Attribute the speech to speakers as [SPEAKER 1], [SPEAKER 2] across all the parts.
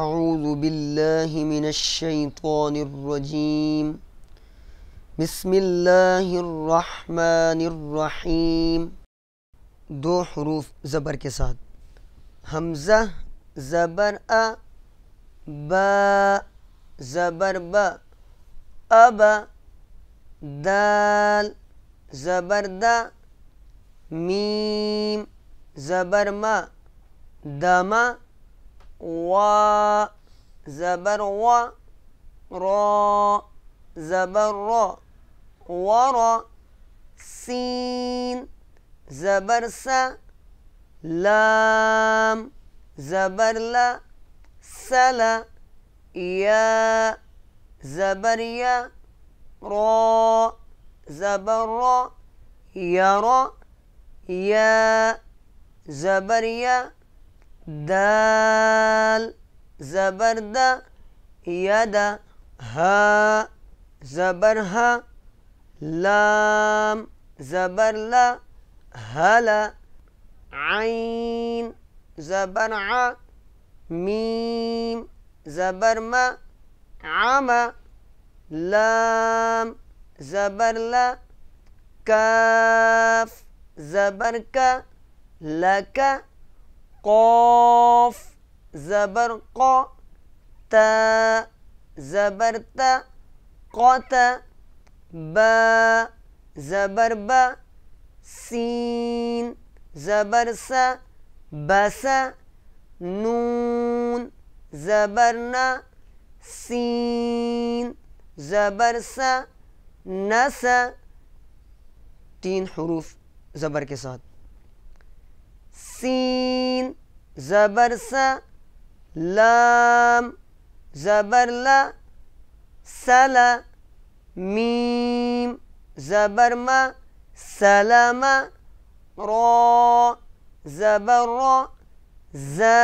[SPEAKER 1] أعوذ بالله من الشيطان الرجيم بسم الله الرحمن الرحيم دو حروف زبر کے ساتھ حمزہ زبر ا با زبر با ابا دال زبر دا ميم زبر ما دما و زبر و را زبر را ورا سين زبر س لام زبر لا سلا يا زبر يا را زبر را يرى يا زبر يا دال زبر دا يدا ها زبر ها لام زبر لا هلا عين زبر ع ميم زبر ما عما لام زبر لا كاف زبر ك لك قبر ق تبر ت زبر با سین زبر س بس نون زبر زبرن سین زبر س نس تین حروف زبر کے ساتھ سين زبر س لام زبر لا سلا ميم زبر ما سلام را زبر را زا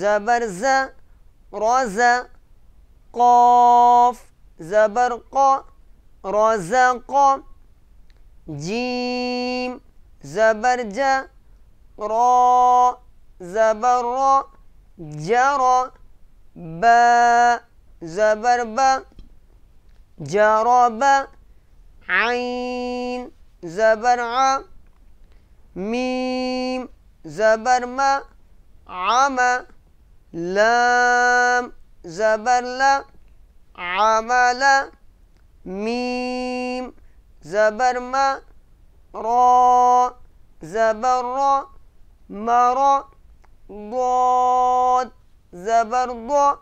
[SPEAKER 1] زبر زا رزا قاف زبر قا رزق جيم زبر جا را زبر جرى با جرى با عين زبر ع ميم زبر ما عما لام زبر لا عمل ميم زبر ما را زبر مرض ضاد زبر ضاد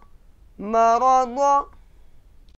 [SPEAKER 1] مرض